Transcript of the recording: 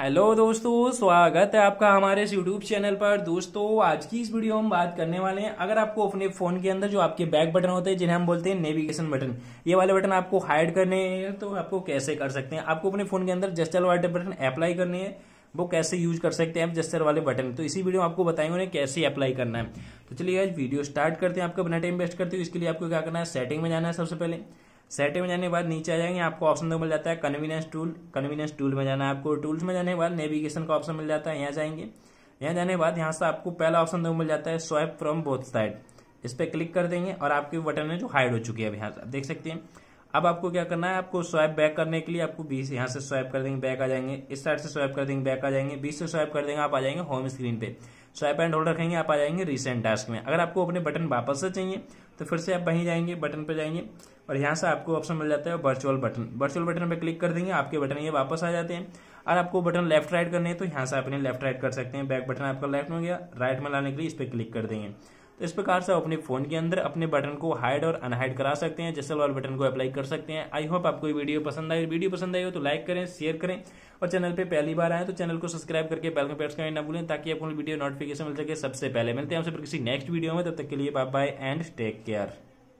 hello दोस्तों स्वागत है आपका हमारे इस यूट्यूब चैनल पर दोस्तों आज की इस वीडियो हम बात करने वाले हैं अगर आपको अपने फोन के अंदर जो आपके बैक बटन होते हैं जिन्हें हम बोलते हैं नेविगेशन बटन ये वाले बटन आपको हाइड करने हैं तो आपको कैसे कर सकते हैं आपको अपने फोन के अंदर जस्टर वाले बटन अप्लाई करने हैं वो कैसे यूज कर सकते हैं जस्टर वाले बटन तो इसी वीडियो में आपको बताएंगे उन्हें कैसे अप्लाई करना है तो चलिए आज वीडियो स्टार्ट करते हैं आपका बिना टाइम वेस्ट करते हो इसके लिए आपको क्या करना है सेटिंग में जाना है सबसे पहले सेटिंग में जाने के बाद नीचे आ जाएंगे आपको ऑप्शन तो मिल जाता है कन्वीनियंस टूल कन्वीनियंस टूल में जाना है आपको टूल्स में जाने के बाद नेविगेशन का ऑप्शन मिल जाता है यहाँ जाएंगे यहाँ जाने के बाद यहाँ से आपको पहला ऑप्शन दो मिल जाता है स्वाइप फ्रॉम बोथ साइड इस पर क्लिक कर देंगे और आपके बटन है जो हाइड हो चुकी है अब यहाँ से आप देख सकते हैं अब आपको क्या करना है आपको स्वाइप बैक करने के लिए आपको बीस यहाँ से स्वाइप कर देंगे बैक आ जाएंगे इस साइड से स्वाइप कर देंगे बैक आ जाएंगे बीस से स्वाइप कर देंगे आप आ जाएंगे होम स्क्रीन पे स्वाइप एंड होल्ड रखेंगे आप आ जाएंगे रिसेंट टास्क में अगर आपको अपने बटन वापस से चाहिए तो फिर से आप वहीं जाएंगे बटन पर जाएंगे और यहाँ से आपको ऑप्शन मिल जाता है वर्चुअल बटन वर्चुअल बटन पर क्लिक कर देंगे आपके बटन ये वापस आ जाते हैं और आपको बटन लेफ्ट राइट करने हैं तो यहाँ से आप लेफ्ट राइट कर सकते हैं बैक बटन आपका लेफ्ट में गया राइट में लाने के लिए इस पर क्लिक कर देंगे तो इस प्रकार से आप अपने फोन के अंदर अपने बटन को हाइड और अनहाइड करा सकते हैं जैसे वाल बटन को अप्लाई कर सकते हैं आई होप आपको ये वीडियो पसंद आई वीडियो पसंद आई हो तो लाइक करें शेयर करें और चैनल पे पहली बार आए तो चैनल को सब्सक्राइब करके बेल प्रेस करें ना भूलें ताकि आपको वीडियो नोटिफिकेशन मिल सके सबसे पहले मिलते हैं आपसे किसी नेक्स्ट वीडियो में तब तक के लिए bye bye and take care